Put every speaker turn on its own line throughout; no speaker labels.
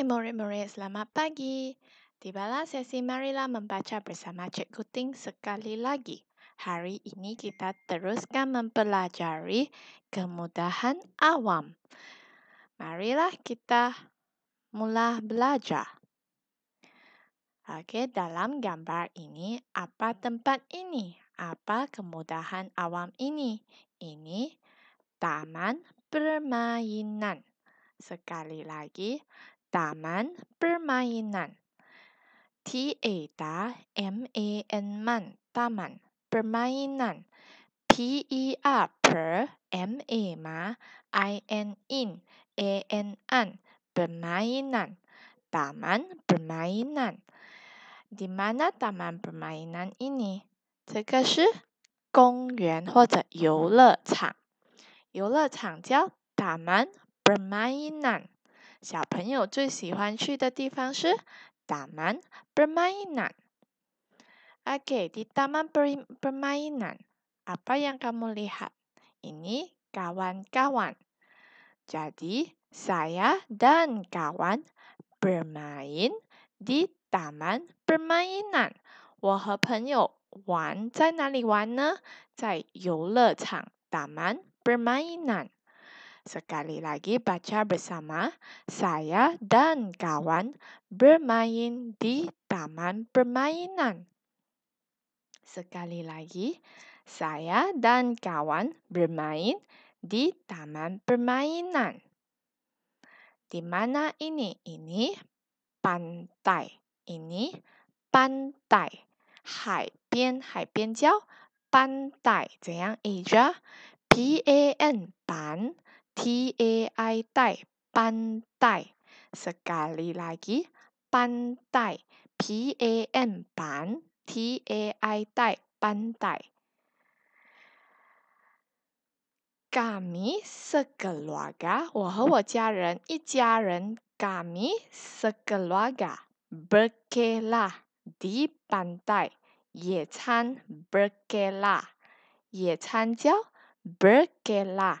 Hai murid-murid, selamat pagi. Tibalah sesi marilah membaca bersama Cikgu Ting sekali lagi. Hari ini kita teruskan mempelajari kemudahan awam. Marilah kita mula belajar. Okey, dalam gambar ini, apa tempat ini? Apa kemudahan awam ini? Ini taman permainan. Sekali lagi, 大曼 b e r m a i n a n T A T A M A N M A N 大曼 b e r m a i n a n P E R P E R M A I N I N A N AN b e r m a i n a n 大曼 b e r m a i n a n Di mana Taman Permainan ini? 个是公园或者游乐场，游乐场叫 daman b e r m a i n a n 小朋友最喜欢去的地方是达曼伯 n 依难。Okay，di taman bermainan，apa yang kamu lihat？Ini kawan-kawan。Jadi saya dan kawan bermain di taman bermainan。我和朋友玩，在哪里玩呢？在游乐场，Taman Permainan b 达曼伯曼依 n Sekali lagi baca bersama saya dan kawan bermain di taman permainan. Sekali lagi saya dan kawan bermain di taman permainan. Di mana ini? Ini pantai. Ini pantai. Hai bian, hai bian jiao. Pantai. Zeyang eja? P-A-N, pan. pan tai 带班带，sekali lagi 班带 pan 班 tai 带班带。kami sekeluarga，我和我家人一家人。kami sekeluarga hmm. berkela di pantai 野餐 berkela 野餐叫 berkela。Ber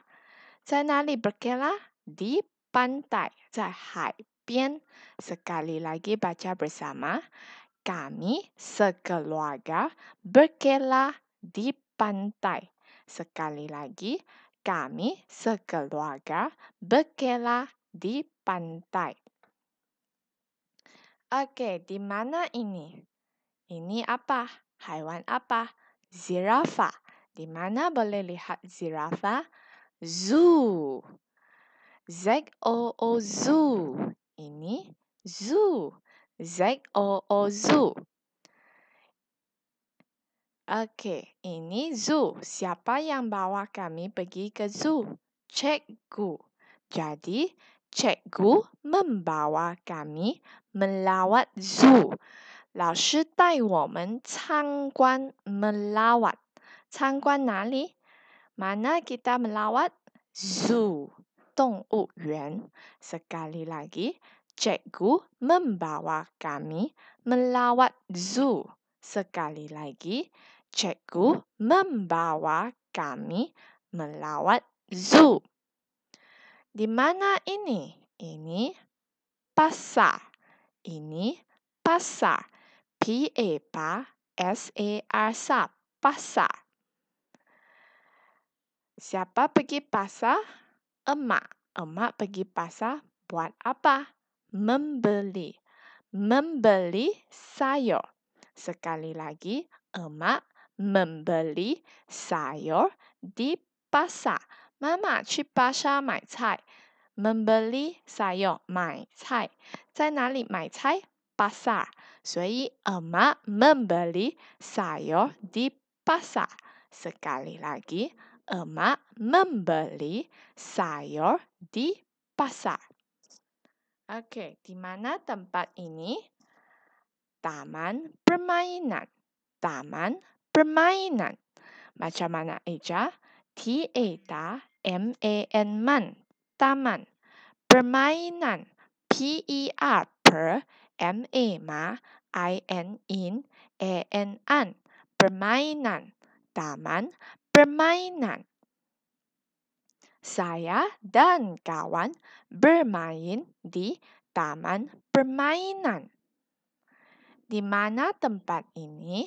在哪里 b e r g e l a di pantai，在海边。Sekali lagi baca bersama，kami sekeluarga b e r g e l a di pantai。Sekali lagi，kami sekeluarga b e r g e l a di pantai。Okay, di mana ini? Ini apa? Haiwan apa? Zirafa. Di mana boleh lihat zirafa? zoo. Z O O zoo. Ini zoo. Z O O zoo. Okey, ini zoo. Siapa yang bawa kami pergi ke zoo? Cikgu. Jadi, cikgu membawa kami melawat zoo. Lao shi dai wo men melawat. Changguan nali? mana kita melawat zoo, dongwuyuan. Sekali lagi, cikgu membawa kami melawat zoo. Sekali lagi, cikgu membawa kami melawat zoo. Di mana ini? Ini pasar. Ini pasar. P-A-P-A-S-A-R-S-A. Pasar. Siapa pergi pasar? Emak. Emak pergi pasar buat apa? Membeli. Membeli sayur. Sekali lagi, emak membeli sayur di pasar. Mama ke pasar mai cai. Membeli sayur, mai cai. Zai nali mai cai? Pasar. Jadi, emak membeli sayur di pasar. Sekali lagi, emak membeli sayur di pasar. Okey, di mana tempat ini? Taman permainan. Taman permainan. Macam mana Eja? T-A-D-A M-A-N man. Taman. Permainan. P-E-R per M-A ma I-N-I-N A-N-A-N. Permainan. Taman bermainan. Saya dan kawan bermain di taman permainan. Di mana tempat ini?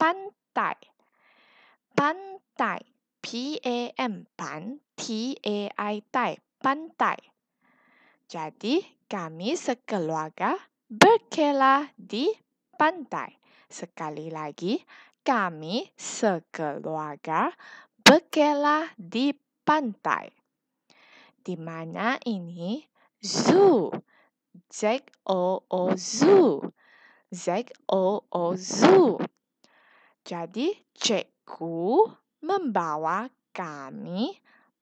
Pantai. Pantai. P A N pan T A I tai pantai. Jadi kami sekeluarga berkelah di pantai. Sekali lagi, kami sekeluarga berkelah di pantai. Di mana ini zoo. Z-O-O zoo. Z-O-O zoo. Jadi cikgu membawa kami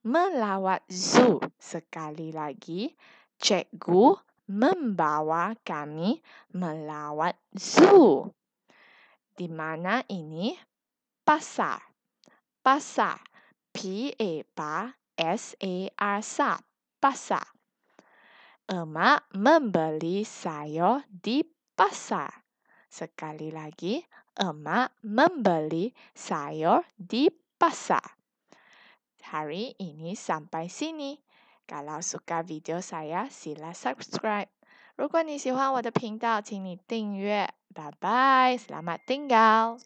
melawat zoo. Sekali lagi, cikgu membawa kami melawat zoo. di mana ini pasar. Pasar. P A P S A R S pasar. Emak membeli sayur di pasar. Sekali lagi, emak membeli sayur di pasar. Hari ini sampai sini. Kalau suka video saya, sila subscribe. 如果你喜欢我的频道，请你订阅，拜拜，tinggal。